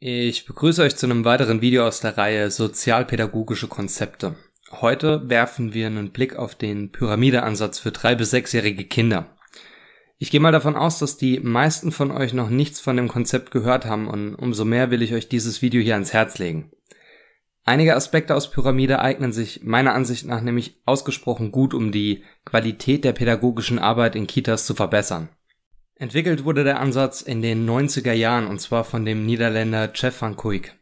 Ich begrüße euch zu einem weiteren Video aus der Reihe Sozialpädagogische Konzepte. Heute werfen wir einen Blick auf den Pyramideansatz für drei bis sechsjährige Kinder. Ich gehe mal davon aus, dass die meisten von euch noch nichts von dem Konzept gehört haben und umso mehr will ich euch dieses Video hier ans Herz legen. Einige Aspekte aus Pyramide eignen sich meiner Ansicht nach nämlich ausgesprochen gut, um die Qualität der pädagogischen Arbeit in Kitas zu verbessern. Entwickelt wurde der Ansatz in den 90er Jahren und zwar von dem Niederländer Jeff van Kuik.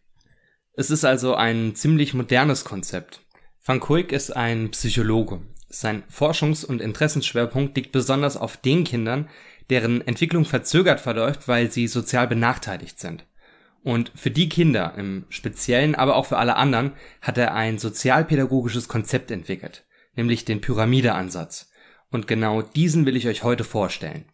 Es ist also ein ziemlich modernes Konzept. Van Kuik ist ein Psychologe. Sein Forschungs- und Interessenschwerpunkt liegt besonders auf den Kindern, deren Entwicklung verzögert verläuft, weil sie sozial benachteiligt sind. Und für die Kinder im Speziellen, aber auch für alle anderen, hat er ein sozialpädagogisches Konzept entwickelt, nämlich den Pyramide-Ansatz. Und genau diesen will ich euch heute vorstellen.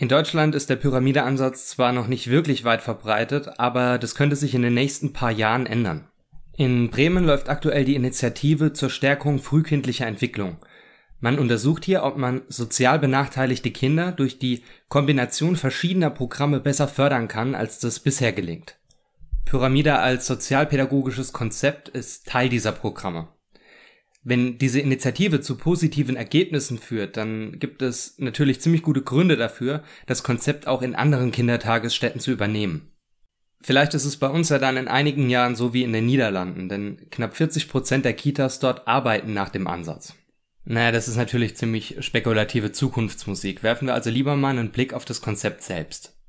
In Deutschland ist der Pyramideansatz zwar noch nicht wirklich weit verbreitet, aber das könnte sich in den nächsten paar Jahren ändern. In Bremen läuft aktuell die Initiative zur Stärkung frühkindlicher Entwicklung. Man untersucht hier, ob man sozial benachteiligte Kinder durch die Kombination verschiedener Programme besser fördern kann, als das bisher gelingt. Pyramide als sozialpädagogisches Konzept ist Teil dieser Programme wenn diese Initiative zu positiven Ergebnissen führt, dann gibt es natürlich ziemlich gute Gründe dafür, das Konzept auch in anderen Kindertagesstätten zu übernehmen. Vielleicht ist es bei uns ja dann in einigen Jahren so wie in den Niederlanden, denn knapp 40 Prozent der Kitas dort arbeiten nach dem Ansatz. Naja, das ist natürlich ziemlich spekulative Zukunftsmusik. Werfen wir also lieber mal einen Blick auf das Konzept selbst.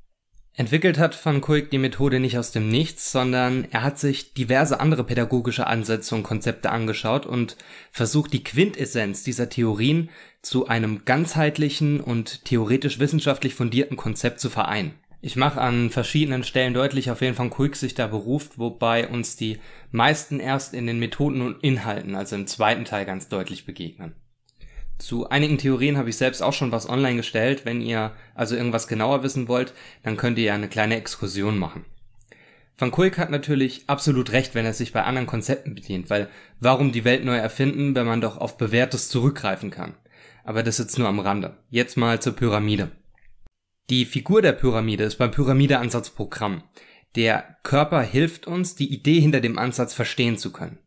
Entwickelt hat van Kuijk die Methode nicht aus dem Nichts, sondern er hat sich diverse andere pädagogische Ansätze und Konzepte angeschaut und versucht die Quintessenz dieser Theorien zu einem ganzheitlichen und theoretisch wissenschaftlich fundierten Konzept zu vereinen. Ich mache an verschiedenen Stellen deutlich, auf wen van Kuijk sich da beruft, wobei uns die meisten erst in den Methoden und Inhalten, also im zweiten Teil, ganz deutlich begegnen. Zu einigen Theorien habe ich selbst auch schon was online gestellt. Wenn ihr also irgendwas genauer wissen wollt, dann könnt ihr ja eine kleine Exkursion machen. Van Kuyk hat natürlich absolut recht, wenn er sich bei anderen Konzepten bedient, weil warum die Welt neu erfinden, wenn man doch auf Bewährtes zurückgreifen kann? Aber das jetzt nur am Rande. Jetzt mal zur Pyramide. Die Figur der Pyramide ist beim Pyramideansatzprogramm. Der Körper hilft uns, die Idee hinter dem Ansatz verstehen zu können.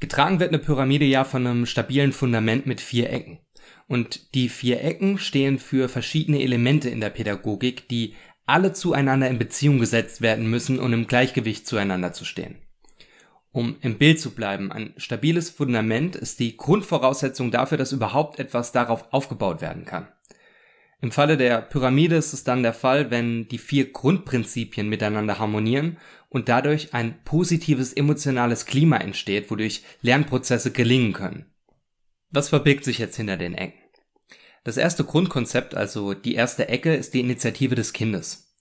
Getragen wird eine Pyramide ja von einem stabilen Fundament mit vier Ecken. Und die vier Ecken stehen für verschiedene Elemente in der Pädagogik, die alle zueinander in Beziehung gesetzt werden müssen, um im Gleichgewicht zueinander zu stehen. Um im Bild zu bleiben, ein stabiles Fundament ist die Grundvoraussetzung dafür, dass überhaupt etwas darauf aufgebaut werden kann. Im Falle der Pyramide ist es dann der Fall, wenn die vier Grundprinzipien miteinander harmonieren und dadurch ein positives emotionales Klima entsteht, wodurch Lernprozesse gelingen können. Was verbirgt sich jetzt hinter den Ecken? Das erste Grundkonzept, also die erste Ecke, ist die Initiative des Kindes.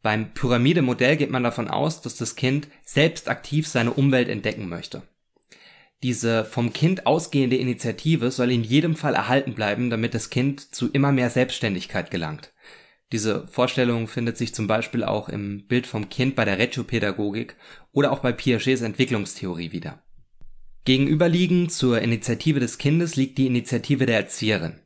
Beim Pyramide-Modell geht man davon aus, dass das Kind selbst aktiv seine Umwelt entdecken möchte. Diese vom Kind ausgehende Initiative soll in jedem Fall erhalten bleiben, damit das Kind zu immer mehr Selbstständigkeit gelangt. Diese Vorstellung findet sich zum Beispiel auch im Bild vom Kind bei der Reggio-Pädagogik oder auch bei Piagets Entwicklungstheorie wieder. Gegenüberliegend zur Initiative des Kindes liegt die Initiative der Erzieherin.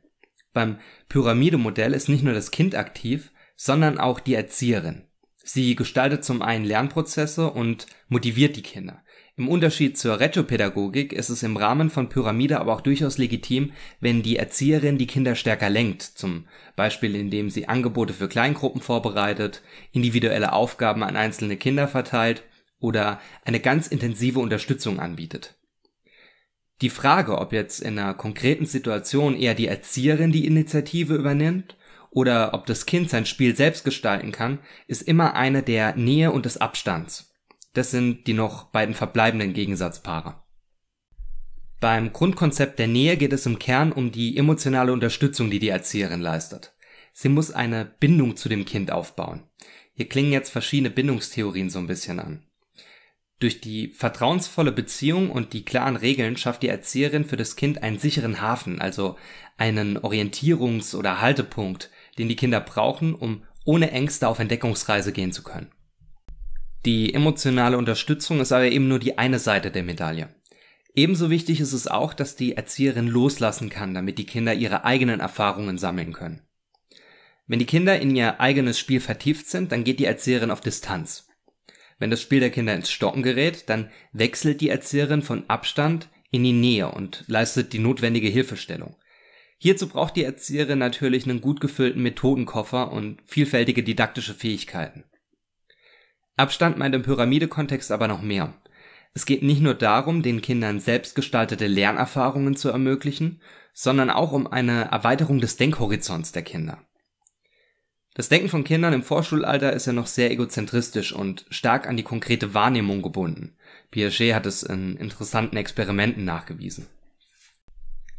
Beim Pyramidemodell ist nicht nur das Kind aktiv, sondern auch die Erzieherin. Sie gestaltet zum einen Lernprozesse und motiviert die Kinder. Im Unterschied zur reggio ist es im Rahmen von Pyramide aber auch durchaus legitim, wenn die Erzieherin die Kinder stärker lenkt, zum Beispiel indem sie Angebote für Kleingruppen vorbereitet, individuelle Aufgaben an einzelne Kinder verteilt oder eine ganz intensive Unterstützung anbietet. Die Frage, ob jetzt in einer konkreten Situation eher die Erzieherin die Initiative übernimmt oder ob das Kind sein Spiel selbst gestalten kann, ist immer eine der Nähe und des Abstands. Das sind die noch beiden verbleibenden Gegensatzpaare. Beim Grundkonzept der Nähe geht es im Kern um die emotionale Unterstützung, die die Erzieherin leistet. Sie muss eine Bindung zu dem Kind aufbauen. Hier klingen jetzt verschiedene Bindungstheorien so ein bisschen an. Durch die vertrauensvolle Beziehung und die klaren Regeln schafft die Erzieherin für das Kind einen sicheren Hafen, also einen Orientierungs- oder Haltepunkt, den die Kinder brauchen, um ohne Ängste auf Entdeckungsreise gehen zu können. Die emotionale Unterstützung ist aber eben nur die eine Seite der Medaille. Ebenso wichtig ist es auch, dass die Erzieherin loslassen kann, damit die Kinder ihre eigenen Erfahrungen sammeln können. Wenn die Kinder in ihr eigenes Spiel vertieft sind, dann geht die Erzieherin auf Distanz. Wenn das Spiel der Kinder ins Stocken gerät, dann wechselt die Erzieherin von Abstand in die Nähe und leistet die notwendige Hilfestellung. Hierzu braucht die Erzieherin natürlich einen gut gefüllten Methodenkoffer und vielfältige didaktische Fähigkeiten. Abstand meint im Pyramide-Kontext aber noch mehr. Es geht nicht nur darum, den Kindern selbstgestaltete Lernerfahrungen zu ermöglichen, sondern auch um eine Erweiterung des Denkhorizonts der Kinder. Das Denken von Kindern im Vorschulalter ist ja noch sehr egozentristisch und stark an die konkrete Wahrnehmung gebunden. Piaget hat es in interessanten Experimenten nachgewiesen.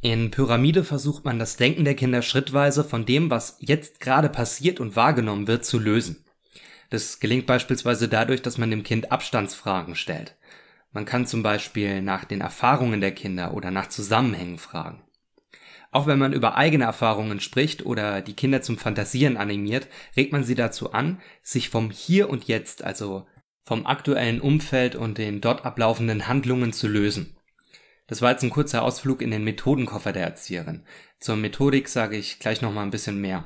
In Pyramide versucht man das Denken der Kinder schrittweise von dem, was jetzt gerade passiert und wahrgenommen wird, zu lösen. Das gelingt beispielsweise dadurch, dass man dem Kind Abstandsfragen stellt. Man kann zum Beispiel nach den Erfahrungen der Kinder oder nach Zusammenhängen fragen. Auch wenn man über eigene Erfahrungen spricht oder die Kinder zum Fantasieren animiert, regt man sie dazu an, sich vom Hier und Jetzt, also vom aktuellen Umfeld und den dort ablaufenden Handlungen zu lösen. Das war jetzt ein kurzer Ausflug in den Methodenkoffer der Erzieherin. Zur Methodik sage ich gleich nochmal ein bisschen mehr.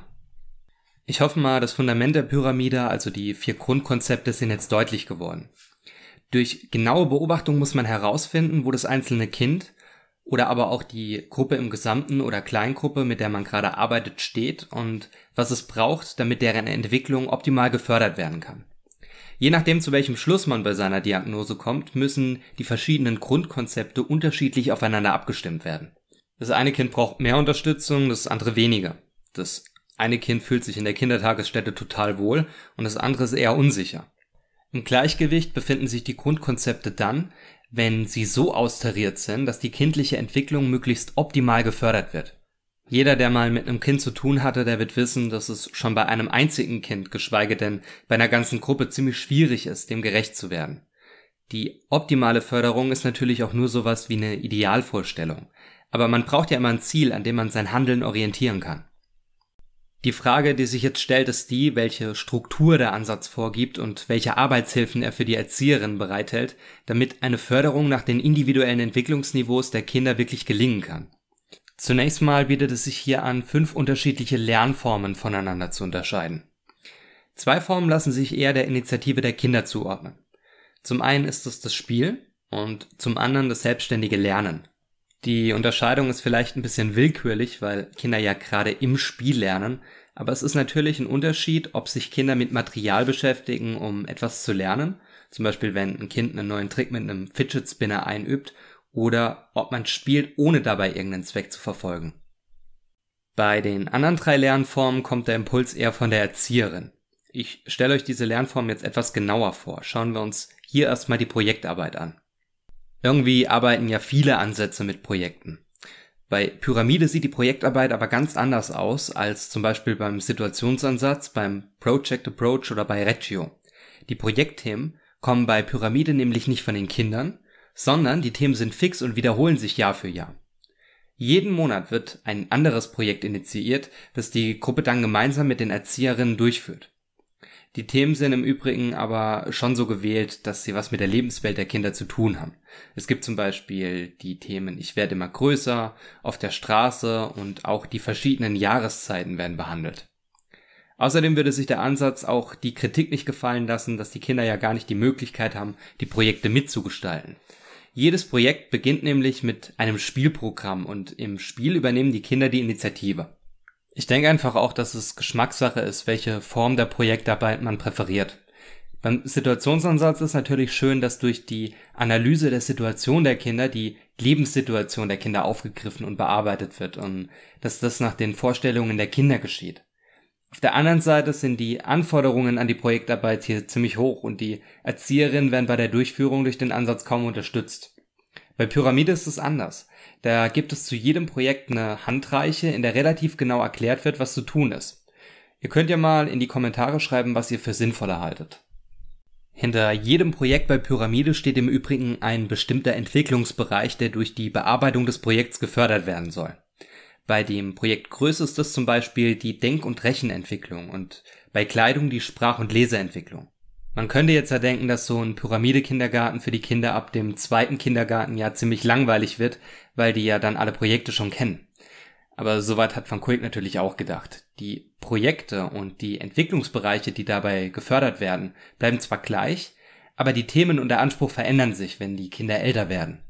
Ich hoffe mal, das Fundament der Pyramide, also die vier Grundkonzepte, sind jetzt deutlich geworden. Durch genaue Beobachtung muss man herausfinden, wo das einzelne Kind oder aber auch die Gruppe im Gesamten oder Kleingruppe, mit der man gerade arbeitet, steht und was es braucht, damit deren Entwicklung optimal gefördert werden kann. Je nachdem, zu welchem Schluss man bei seiner Diagnose kommt, müssen die verschiedenen Grundkonzepte unterschiedlich aufeinander abgestimmt werden. Das eine Kind braucht mehr Unterstützung, das andere weniger. Das eine Kind fühlt sich in der Kindertagesstätte total wohl und das andere ist eher unsicher. Im Gleichgewicht befinden sich die Grundkonzepte dann, wenn sie so austariert sind, dass die kindliche Entwicklung möglichst optimal gefördert wird. Jeder, der mal mit einem Kind zu tun hatte, der wird wissen, dass es schon bei einem einzigen Kind, geschweige denn bei einer ganzen Gruppe, ziemlich schwierig ist, dem gerecht zu werden. Die optimale Förderung ist natürlich auch nur sowas wie eine Idealvorstellung. Aber man braucht ja immer ein Ziel, an dem man sein Handeln orientieren kann. Die Frage, die sich jetzt stellt, ist die, welche Struktur der Ansatz vorgibt und welche Arbeitshilfen er für die Erzieherin bereithält, damit eine Förderung nach den individuellen Entwicklungsniveaus der Kinder wirklich gelingen kann. Zunächst mal bietet es sich hier an, fünf unterschiedliche Lernformen voneinander zu unterscheiden. Zwei Formen lassen sich eher der Initiative der Kinder zuordnen. Zum einen ist es das Spiel und zum anderen das selbstständige Lernen. Die Unterscheidung ist vielleicht ein bisschen willkürlich, weil Kinder ja gerade im Spiel lernen, aber es ist natürlich ein Unterschied, ob sich Kinder mit Material beschäftigen, um etwas zu lernen, zum Beispiel wenn ein Kind einen neuen Trick mit einem Fidget Spinner einübt, oder ob man spielt, ohne dabei irgendeinen Zweck zu verfolgen. Bei den anderen drei Lernformen kommt der Impuls eher von der Erzieherin. Ich stelle euch diese Lernform jetzt etwas genauer vor. Schauen wir uns hier erstmal die Projektarbeit an. Irgendwie arbeiten ja viele Ansätze mit Projekten. Bei Pyramide sieht die Projektarbeit aber ganz anders aus als zum Beispiel beim Situationsansatz, beim Project Approach oder bei Reggio. Die Projektthemen kommen bei Pyramide nämlich nicht von den Kindern, sondern die Themen sind fix und wiederholen sich Jahr für Jahr. Jeden Monat wird ein anderes Projekt initiiert, das die Gruppe dann gemeinsam mit den Erzieherinnen durchführt. Die Themen sind im Übrigen aber schon so gewählt, dass sie was mit der Lebenswelt der Kinder zu tun haben. Es gibt zum Beispiel die Themen Ich werde immer größer, auf der Straße und auch die verschiedenen Jahreszeiten werden behandelt. Außerdem würde sich der Ansatz auch die Kritik nicht gefallen lassen, dass die Kinder ja gar nicht die Möglichkeit haben, die Projekte mitzugestalten. Jedes Projekt beginnt nämlich mit einem Spielprogramm und im Spiel übernehmen die Kinder die Initiative. Ich denke einfach auch, dass es Geschmackssache ist, welche Form der Projektarbeit man präferiert. Beim Situationsansatz ist natürlich schön, dass durch die Analyse der Situation der Kinder die Lebenssituation der Kinder aufgegriffen und bearbeitet wird und dass das nach den Vorstellungen der Kinder geschieht. Auf der anderen Seite sind die Anforderungen an die Projektarbeit hier ziemlich hoch und die Erzieherinnen werden bei der Durchführung durch den Ansatz kaum unterstützt. Bei Pyramide ist es anders. Da gibt es zu jedem Projekt eine Handreiche, in der relativ genau erklärt wird, was zu tun ist. Ihr könnt ja mal in die Kommentare schreiben, was ihr für sinnvoller haltet. Hinter jedem Projekt bei Pyramide steht im Übrigen ein bestimmter Entwicklungsbereich, der durch die Bearbeitung des Projekts gefördert werden soll. Bei dem Projekt Größe ist das zum Beispiel die Denk- und Rechenentwicklung und bei Kleidung die Sprach- und Leseentwicklung. Man könnte jetzt ja denken, dass so ein Pyramide-Kindergarten für die Kinder ab dem zweiten Kindergarten ja ziemlich langweilig wird, weil die ja dann alle Projekte schon kennen. Aber soweit hat Van Kuik natürlich auch gedacht. Die Projekte und die Entwicklungsbereiche, die dabei gefördert werden, bleiben zwar gleich, aber die Themen und der Anspruch verändern sich, wenn die Kinder älter werden.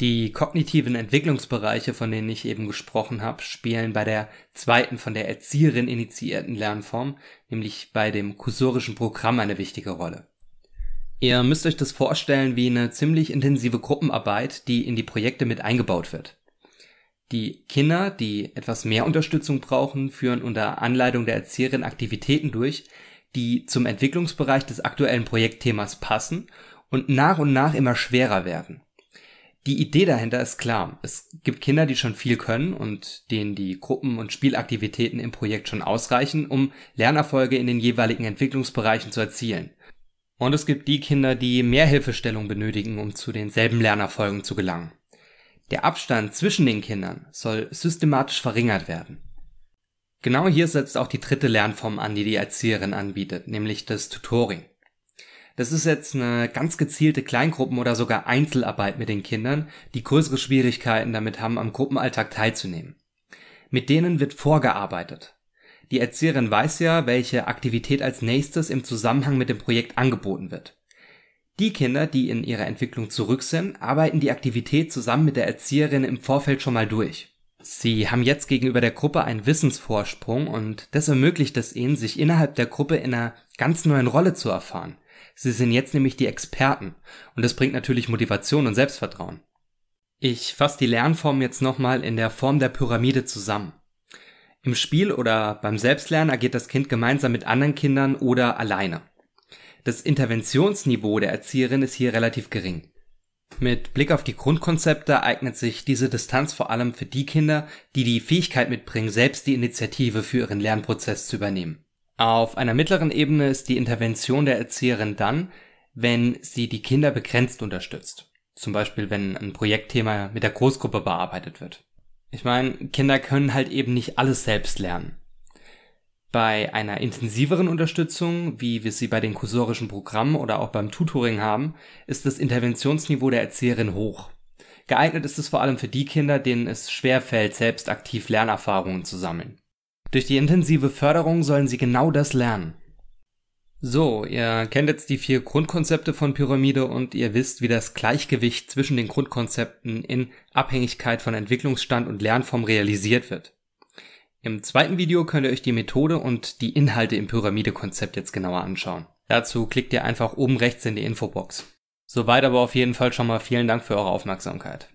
Die kognitiven Entwicklungsbereiche, von denen ich eben gesprochen habe, spielen bei der zweiten von der Erzieherin initiierten Lernform, nämlich bei dem kursorischen Programm, eine wichtige Rolle. Ihr müsst euch das vorstellen wie eine ziemlich intensive Gruppenarbeit, die in die Projekte mit eingebaut wird. Die Kinder, die etwas mehr Unterstützung brauchen, führen unter Anleitung der Erzieherin Aktivitäten durch, die zum Entwicklungsbereich des aktuellen Projektthemas passen und nach und nach immer schwerer werden. Die Idee dahinter ist klar. Es gibt Kinder, die schon viel können und denen die Gruppen- und Spielaktivitäten im Projekt schon ausreichen, um Lernerfolge in den jeweiligen Entwicklungsbereichen zu erzielen. Und es gibt die Kinder, die mehr Hilfestellung benötigen, um zu denselben Lernerfolgen zu gelangen. Der Abstand zwischen den Kindern soll systematisch verringert werden. Genau hier setzt auch die dritte Lernform an, die die Erzieherin anbietet, nämlich das Tutoring. Das ist jetzt eine ganz gezielte Kleingruppen- oder sogar Einzelarbeit mit den Kindern, die größere Schwierigkeiten damit haben, am Gruppenalltag teilzunehmen. Mit denen wird vorgearbeitet. Die Erzieherin weiß ja, welche Aktivität als nächstes im Zusammenhang mit dem Projekt angeboten wird. Die Kinder, die in ihrer Entwicklung zurück sind, arbeiten die Aktivität zusammen mit der Erzieherin im Vorfeld schon mal durch. Sie haben jetzt gegenüber der Gruppe einen Wissensvorsprung und das ermöglicht es ihnen, sich innerhalb der Gruppe in einer ganz neuen Rolle zu erfahren. Sie sind jetzt nämlich die Experten und das bringt natürlich Motivation und Selbstvertrauen. Ich fasse die Lernform jetzt nochmal in der Form der Pyramide zusammen. Im Spiel oder beim Selbstlernen agiert das Kind gemeinsam mit anderen Kindern oder alleine. Das Interventionsniveau der Erzieherin ist hier relativ gering. Mit Blick auf die Grundkonzepte eignet sich diese Distanz vor allem für die Kinder, die die Fähigkeit mitbringen, selbst die Initiative für ihren Lernprozess zu übernehmen. Auf einer mittleren Ebene ist die Intervention der Erzieherin dann, wenn sie die Kinder begrenzt unterstützt. Zum Beispiel, wenn ein Projektthema mit der Großgruppe bearbeitet wird. Ich meine, Kinder können halt eben nicht alles selbst lernen. Bei einer intensiveren Unterstützung, wie wir sie bei den kursorischen Programmen oder auch beim Tutoring haben, ist das Interventionsniveau der Erzieherin hoch. Geeignet ist es vor allem für die Kinder, denen es schwerfällt, selbst aktiv Lernerfahrungen zu sammeln. Durch die intensive Förderung sollen sie genau das lernen. So, ihr kennt jetzt die vier Grundkonzepte von Pyramide und ihr wisst, wie das Gleichgewicht zwischen den Grundkonzepten in Abhängigkeit von Entwicklungsstand und Lernform realisiert wird. Im zweiten Video könnt ihr euch die Methode und die Inhalte im Pyramide-Konzept jetzt genauer anschauen. Dazu klickt ihr einfach oben rechts in die Infobox. Soweit aber auf jeden Fall schon mal vielen Dank für eure Aufmerksamkeit.